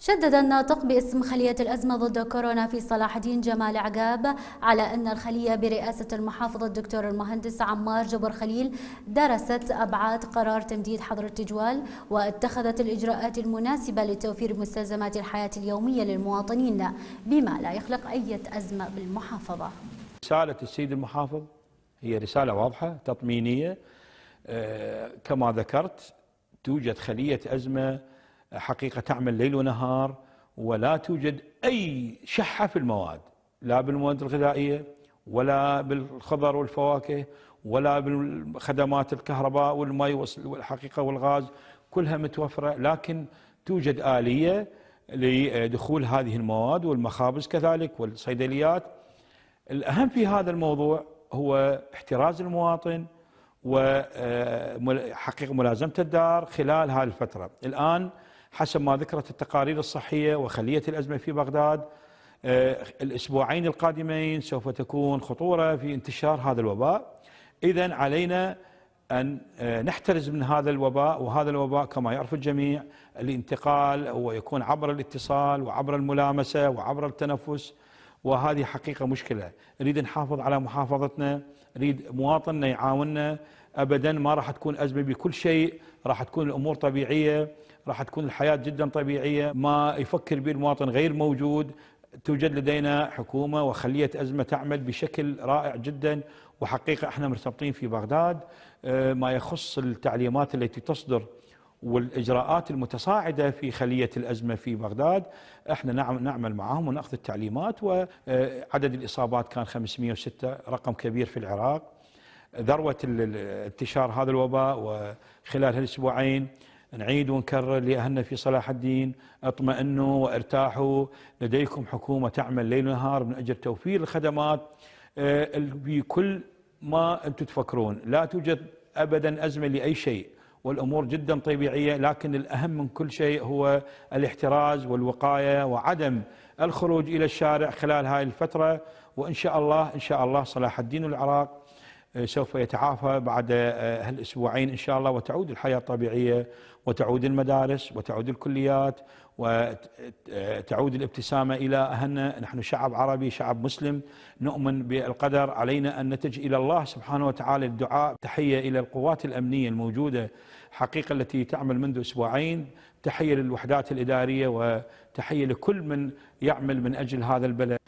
شدد الناطق باسم خلية الأزمة ضد كورونا في صلاح الدين جمال عقاب على أن الخلية برئاسة المحافظ الدكتور المهندس عمار جبر خليل درست أبعاد قرار تمديد حظر التجوال واتخذت الإجراءات المناسبة لتوفير مستلزمات الحياة اليومية للمواطنين بما لا يخلق أي أزمة بالمحافظة رسالة السيد المحافظ هي رسالة واضحة تطمينية آه، كما ذكرت توجد خلية أزمة حقيقة تعمل ليل ونهار ولا توجد أي شحة في المواد لا بالمواد الغذائية ولا بالخضر والفواكه ولا بالخدمات الكهرباء والماء والحقيقة والغاز كلها متوفرة لكن توجد آلية لدخول هذه المواد والمخابز كذلك والصيدليات الأهم في هذا الموضوع هو احتراز المواطن وحقيقة آه، ملازمة الدار خلال هذه الفترة الآن حسب ما ذكرت التقارير الصحية وخلية الأزمة في بغداد آه، الأسبوعين القادمين سوف تكون خطورة في انتشار هذا الوباء إذا علينا أن آه، نحترز من هذا الوباء وهذا الوباء كما يعرف الجميع الانتقال هو يكون عبر الاتصال وعبر الملامسة وعبر التنفس وهذه حقيقة مشكلة نريد نحافظ على محافظتنا نريد مواطننا يعاوننا أبدا ما راح تكون أزمة بكل شيء راح تكون الأمور طبيعية راح تكون الحياة جدا طبيعية ما يفكر به المواطن غير موجود توجد لدينا حكومة وخلية أزمة تعمل بشكل رائع جدا وحقيقة احنا مرتبطين في بغداد آه، ما يخص التعليمات التي تصدر والإجراءات المتصاعدة في خلية الأزمة في بغداد احنا نعم- نعمل معهم ونأخذ التعليمات وعدد الإصابات كان 506 رقم كبير في العراق ذروة انتشار هذا الوباء وخلال هالأسبوعين نعيد ونكرر لأهلنا في صلاح الدين اطمئنوا وارتاحوا لديكم حكومة تعمل ليل ونهار من أجل توفير الخدمات آه، بكل ما أنتم تفكرون لا توجد أبدا أزمة لأي شيء والأمور جدا طبيعية لكن الأهم من كل شيء هو الاحتراز والوقاية وعدم الخروج إلى الشارع خلال هاي الفترة وإن شاء الله إن شاء الله صلاح الدين العراق سوف يتعافى بعد آه، هالاسبوعين ان شاء الله وتعود الحياه الطبيعيه وتعود المدارس وتعود الكليات وتعود الابتسامه الى اهلنا، نحن شعب عربي شعب مسلم نؤمن بالقدر علينا ان نتج الى الله سبحانه وتعالى الدعاء، تحيه الى القوات الامنيه الموجوده حقيقه التي تعمل منذ اسبوعين، تحيه للوحدات الاداريه وتحيه لكل من يعمل من اجل هذا البلد.